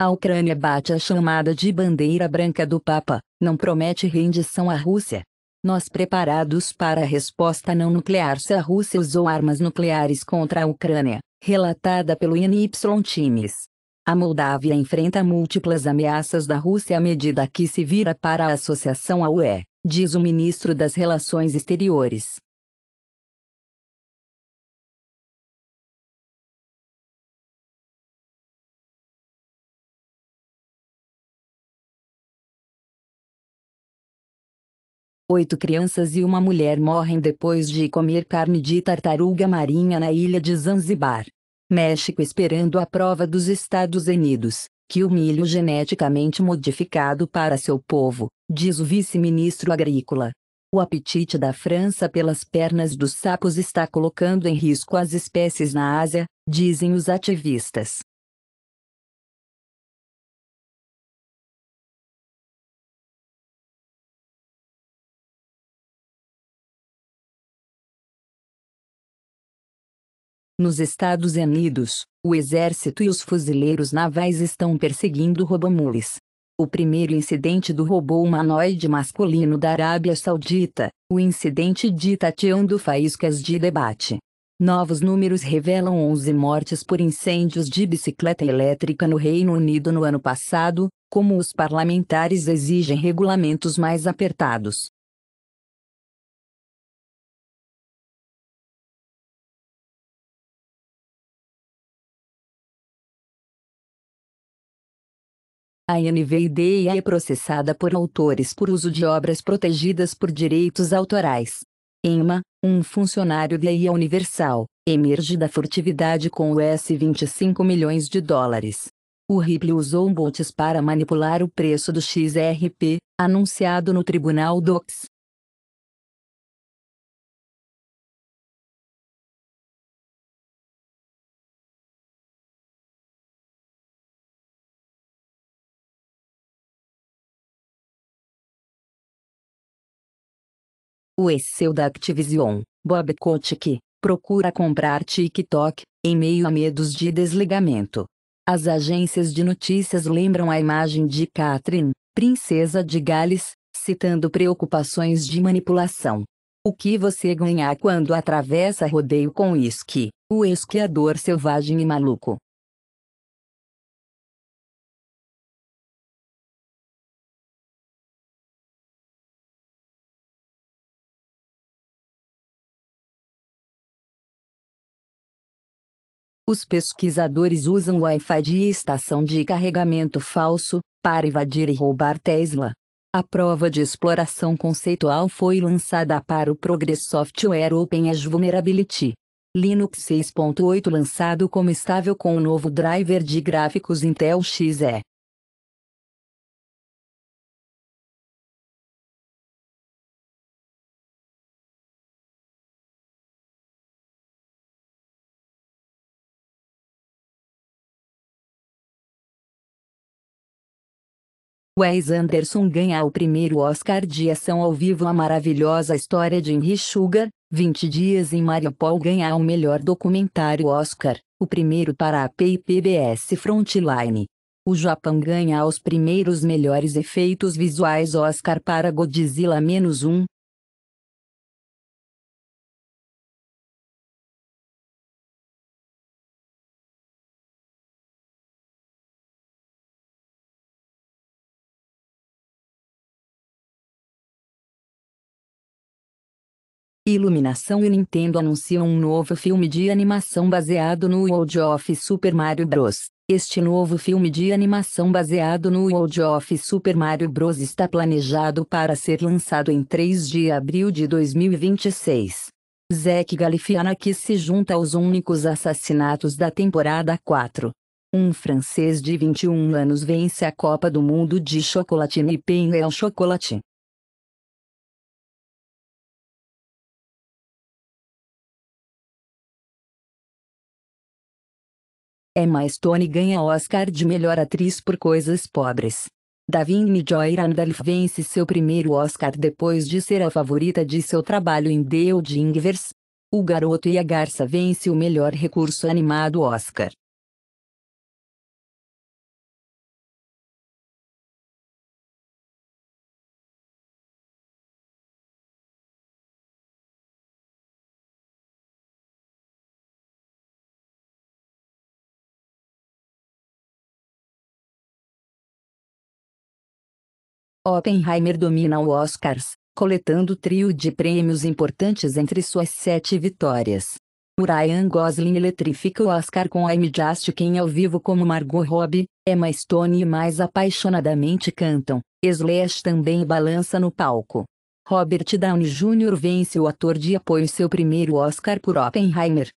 A Ucrânia bate a chamada de bandeira branca do Papa, não promete rendição à Rússia. Nós preparados para a resposta não nuclear se a Rússia usou armas nucleares contra a Ucrânia, relatada pelo NY Times. A Moldávia enfrenta múltiplas ameaças da Rússia à medida que se vira para a associação à UE, diz o ministro das Relações Exteriores. Oito crianças e uma mulher morrem depois de comer carne de tartaruga marinha na ilha de Zanzibar. México esperando a prova dos Estados Unidos, que o milho geneticamente modificado para seu povo, diz o vice-ministro agrícola. O apetite da França pelas pernas dos sapos está colocando em risco as espécies na Ásia, dizem os ativistas. Nos Estados Unidos, o exército e os fuzileiros navais estão perseguindo robomules. O primeiro incidente do robô humanoide masculino da Arábia Saudita, o incidente de Tatião do Faíscas de debate. Novos números revelam 11 mortes por incêndios de bicicleta elétrica no Reino Unido no ano passado, como os parlamentares exigem regulamentos mais apertados. A NVIDIA é processada por autores por uso de obras protegidas por direitos autorais. Emma, um funcionário da IA Universal, emerge da furtividade com US 25 milhões de dólares. O Ripley usou bots para manipular o preço do XRP, anunciado no Tribunal Docs, O excel da Activision, Bob Kotick, procura comprar TikTok, em meio a medos de desligamento. As agências de notícias lembram a imagem de Catherine, princesa de Gales, citando preocupações de manipulação. O que você ganhar quando atravessa rodeio com esqui, o esquiador selvagem e maluco. Os pesquisadores usam Wi-Fi de estação de carregamento falso para invadir e roubar Tesla. A prova de exploração conceitual foi lançada para o Progress Software Open As Vulnerability. Linux 6.8 lançado como estável com o novo driver de gráficos Intel XE. Wes Anderson ganha o primeiro Oscar de ação ao vivo A maravilhosa história de Henry Sugar, 20 dias em Mariupol ganha o melhor documentário Oscar, o primeiro para a PBS Frontline. O Japão ganha os primeiros melhores efeitos visuais Oscar para Godzilla-1, Iluminação e Nintendo anunciam um novo filme de animação baseado no World of Super Mario Bros. Este novo filme de animação baseado no World of Super Mario Bros. está planejado para ser lançado em 3 de abril de 2026. Zack Galifianakis se junta aos únicos assassinatos da temporada 4. Um francês de 21 anos vence a Copa do Mundo de Chocolatina e Penha ao é Chocolate. É mais, Tony ganha Oscar de melhor atriz por Coisas Pobres. Davine Joy Randolph vence seu primeiro Oscar depois de ser a favorita de seu trabalho em The Old Ingvers. O Garoto e a Garça vence o melhor recurso animado Oscar. Oppenheimer domina o Oscars, coletando trio de prêmios importantes entre suas sete vitórias. Ryan Gosling eletrifica o Oscar com a Just Quem ao vivo como Margot Robbie, Emma Stone e mais apaixonadamente cantam, Slash também balança no palco. Robert Downey Jr. vence o ator de apoio seu primeiro Oscar por Oppenheimer,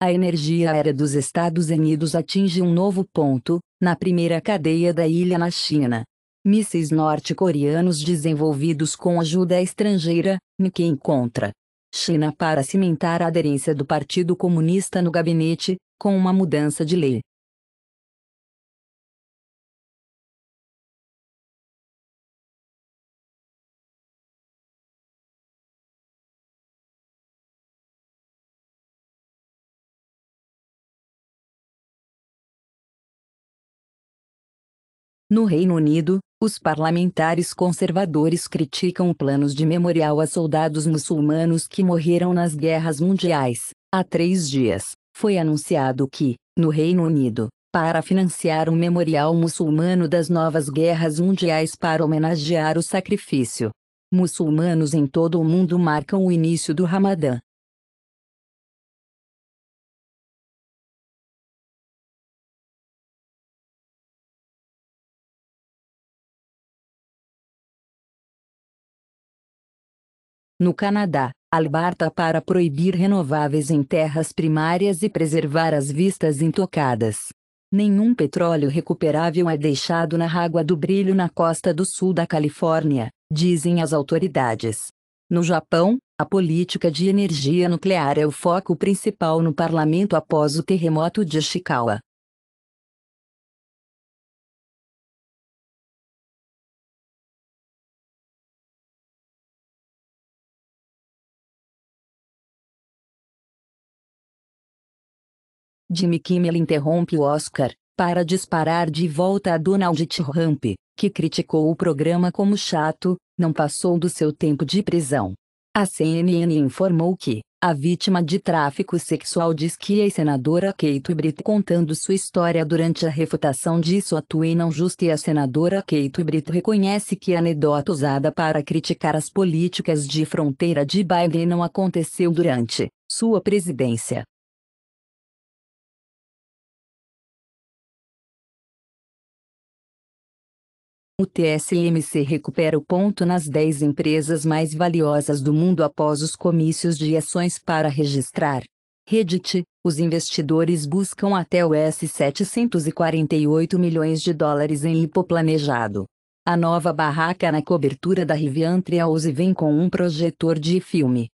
a energia aérea dos Estados Unidos atinge um novo ponto, na primeira cadeia da ilha na China. Mísseis norte-coreanos desenvolvidos com ajuda estrangeira, NIC encontra China para cimentar a aderência do Partido Comunista no gabinete, com uma mudança de lei. No Reino Unido, os parlamentares conservadores criticam planos de memorial a soldados muçulmanos que morreram nas guerras mundiais. Há três dias, foi anunciado que, no Reino Unido, para financiar um memorial muçulmano das novas guerras mundiais para homenagear o sacrifício, muçulmanos em todo o mundo marcam o início do Ramadã, No Canadá, Alberta para proibir renováveis em terras primárias e preservar as vistas intocadas. Nenhum petróleo recuperável é deixado na Água do Brilho na costa do sul da Califórnia, dizem as autoridades. No Japão, a política de energia nuclear é o foco principal no parlamento após o terremoto de Ishikawa. Jimmy Kimmel interrompe o Oscar, para disparar de volta a Donald Trump, que criticou o programa como chato, não passou do seu tempo de prisão. A CNN informou que, a vítima de tráfico sexual diz que a senadora Kate Britt contando sua história durante a refutação disso atua não justa e a senadora Kate Britt reconhece que a anedota usada para criticar as políticas de fronteira de Biden não aconteceu durante sua presidência. O TSMC recupera o ponto nas 10 empresas mais valiosas do mundo após os comícios de ações para registrar. Reddit, os investidores buscam até US 748 milhões de dólares em IPO planejado. A nova barraca na cobertura da Rivian Trials vem com um projetor de filme.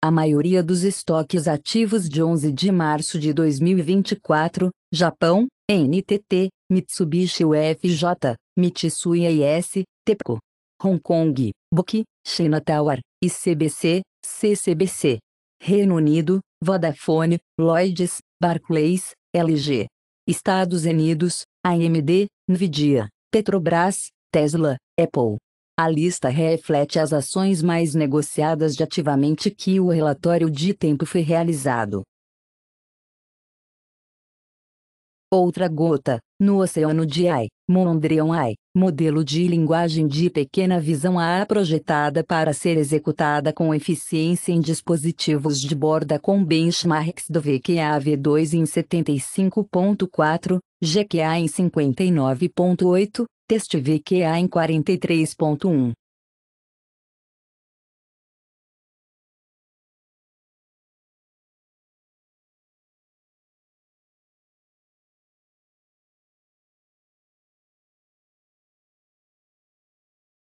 A maioria dos estoques ativos de 11 de março de 2024, Japão, NTT, Mitsubishi UFJ, Mitsui AIS, TEPCO, Hong Kong, BOC, China Tower, ICBC, CCBC. Reino Unido, Vodafone, Lloyds, Barclays, LG. Estados Unidos, AMD, Nvidia, Petrobras, Tesla, Apple. A lista reflete as ações mais negociadas de ativamente que o relatório de tempo foi realizado. Outra gota, no oceano de AI, Mondrian AI, modelo de linguagem de pequena visão A projetada para ser executada com eficiência em dispositivos de borda com benchmarks do VQAV2 em 75.4, GQA em 59.8, Teste VQA em 43.1.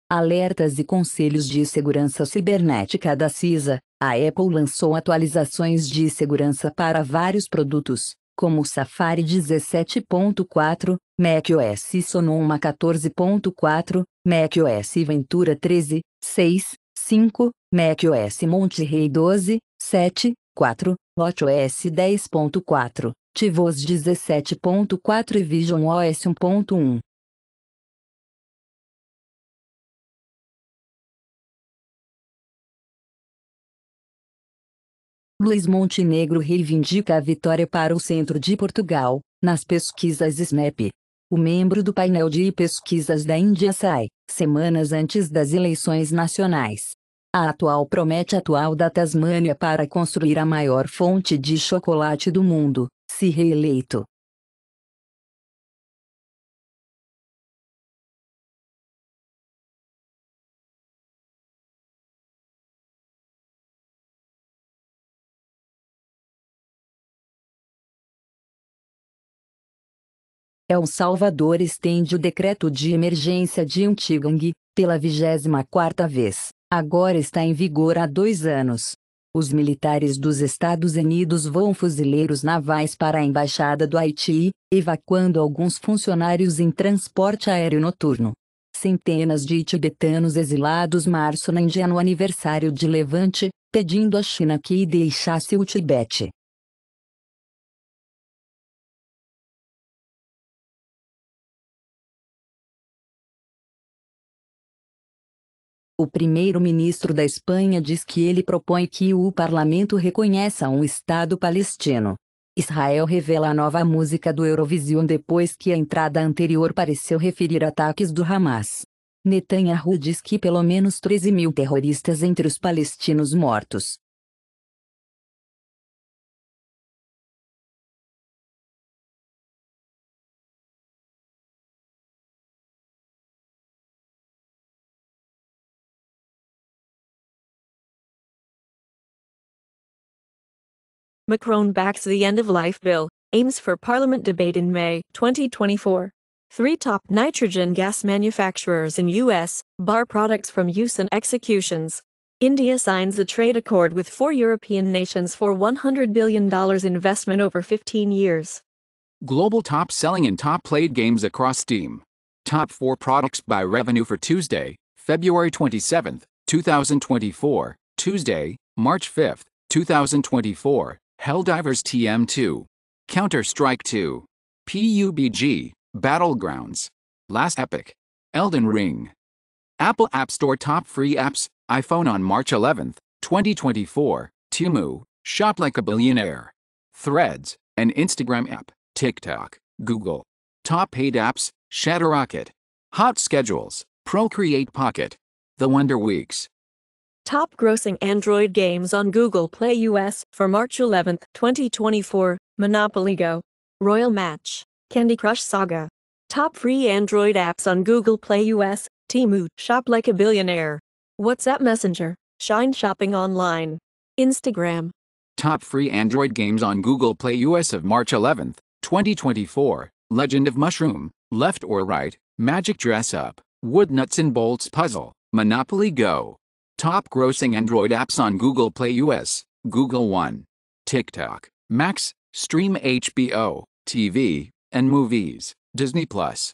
Alertas e Conselhos de Segurança Cibernética da CISA, a Apple lançou atualizações de segurança para vários produtos, como Safari 17.4, macOS Sonoma 14.4, macOS Ventura 13, 6, 5, macOS Monterey 12, 7, 4, WatchOS 10.4, TiVos 17.4 e Vision OS 1.1. Luiz Montenegro reivindica a vitória para o centro de Portugal, nas pesquisas SNAP. O membro do painel de pesquisas da Índia sai, semanas antes das eleições nacionais. A atual promete atual da Tasmânia para construir a maior fonte de chocolate do mundo, se reeleito. El Salvador estende o decreto de emergência de Antigong, pela 24ª vez. Agora está em vigor há dois anos. Os militares dos Estados Unidos vão fuzileiros navais para a Embaixada do Haiti, evacuando alguns funcionários em transporte aéreo noturno. Centenas de tibetanos exilados marçam na Índia no aniversário de Levante, pedindo à China que deixasse o Tibete. O primeiro-ministro da Espanha diz que ele propõe que o parlamento reconheça um Estado palestino. Israel revela a nova música do Eurovision depois que a entrada anterior pareceu referir ataques do Hamas. Netanyahu diz que pelo menos 13 mil terroristas entre os palestinos mortos. Macron backs the end-of-life bill, aims for parliament debate in May 2024. Three top nitrogen gas manufacturers in U.S. bar products from use and executions. India signs a trade accord with four European nations for $100 billion investment over 15 years. Global top selling and top played games across Steam. Top 4 products by revenue for Tuesday, February 27, 2024, Tuesday, March 5, 2024, Helldivers TM2, Counter-Strike 2, PUBG, Battlegrounds, Last Epic, Elden Ring. Apple App Store Top Free Apps, iPhone on March 11, 2024, Timu, Shop Like a Billionaire, Threads, an Instagram app, TikTok, Google. Top paid apps, Shatterrocket, Hot Schedules, Procreate Pocket, The Wonder Weeks. Top grossing Android games on Google Play US for March 11, 2024 Monopoly Go, Royal Match, Candy Crush Saga. Top free Android apps on Google Play US, Timu, Shop Like a Billionaire, WhatsApp Messenger, Shine Shopping Online, Instagram. Top free Android games on Google Play US of March 11, 2024 Legend of Mushroom, Left or Right, Magic Dress Up, Wood Nuts and Bolts Puzzle, Monopoly Go. Top grossing Android apps on Google Play US, Google One, TikTok, Max, Stream HBO, TV, and Movies, Disney Plus.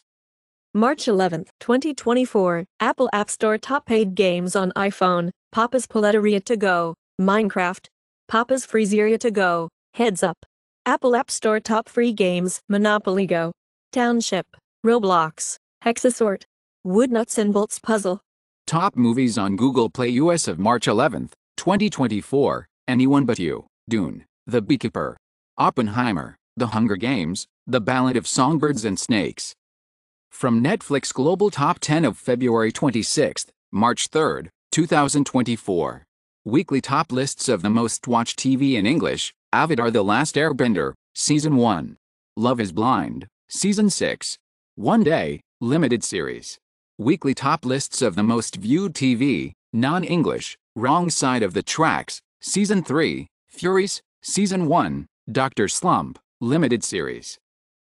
March 11, 2024, Apple App Store top paid games on iPhone, Papa's Paleteria to Go, Minecraft, Papa's Freezeria to Go, Heads Up. Apple App Store top free games, Monopoly Go, Township, Roblox, Hexasort, Woodnuts and Bolts Puzzle, Top movies on Google Play US of March 11, 2024 Anyone But You, Dune, The Beekeeper, Oppenheimer, The Hunger Games, The Ballad of Songbirds and Snakes. From Netflix Global Top 10 of February 26, March 3, 2024. Weekly top lists of the most watched TV in English Avatar The Last Airbender, Season 1. Love is Blind, Season 6. One Day, Limited Series weekly top lists of the most viewed TV, non English, Wrong Side of the Tracks, Season 3, Furies, Season 1, Dr. Slump, Limited Series.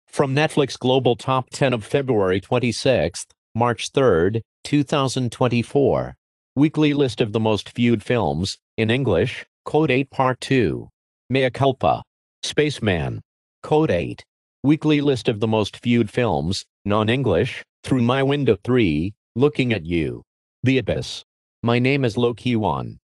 From Netflix Global Top 10 of February 26th, March 3rd, 2024. Weekly list of the most viewed films, in English, Code 8 Part 2. Mea Culpa. Spaceman. Code 8. Weekly list of the most viewed films, non English, through my window 3, looking at you. The Abyss. My name is Loki Wan.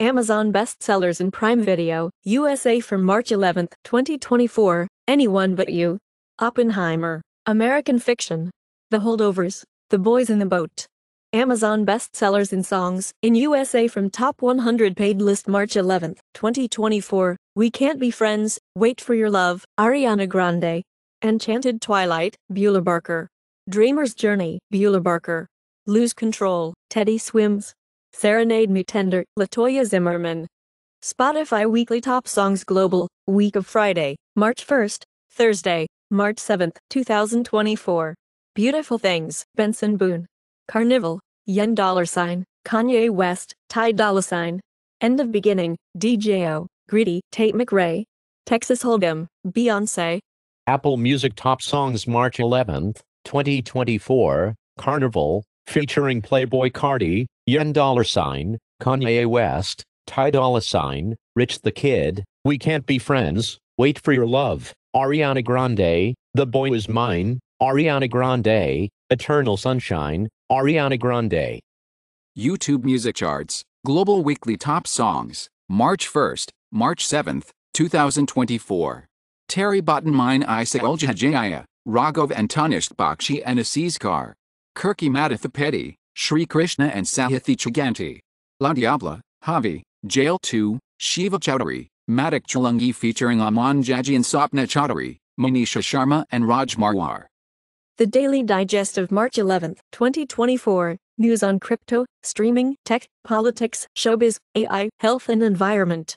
Amazon bestsellers in Prime Video, USA from March 11, 2024, Anyone But You. Oppenheimer. American Fiction. The Holdovers. The Boys in the Boat. Amazon bestsellers in songs in USA from top 100 paid list March 11, 2024. We Can't Be Friends, Wait for Your Love, Ariana Grande. Enchanted Twilight, Beulah Barker. Dreamer's Journey, Beulah Barker. Lose Control, Teddy Swims. Serenade Me Tender, Latoya Zimmerman. Spotify Weekly Top Songs Global, Week of Friday, March 1st, Thursday, March 7th, 2024. Beautiful Things, Benson Boone. Carnival, Yen Dollar Sign, Kanye West, Ty Dollar Sign. End of Beginning, DJO, Greedy, Tate McRae. Texas Hold'em, Beyonce. Apple Music Top Songs March 11th. 2024 Carnival featuring Playboy Cardi, Yen Dollar Sign, Kanye West, Ty Dolla Sign, Rich the Kid, We Can't Be Friends, Wait for Your Love, Ariana Grande, The Boy Is Mine, Ariana Grande, Eternal Sunshine, Ariana Grande. YouTube Music Charts, Global Weekly Top Songs, March 1st, March 7th, 2024. Terry Mine Isaac Oljajaya. Raghav and Tanish Bakshi and Asizkar, Kirki Madhathapeti, Sri Krishna and Sahithi Chiganti, La Diabla, Javi, Jail 2, Shiva Chowdhury, Maddik Chalungi featuring Aman Jaji and Sapna Chowdhury, Monisha Sharma and Raj Marwar. The Daily Digest of March 11, 2024. News on crypto, streaming, tech, politics, showbiz, AI, health and environment.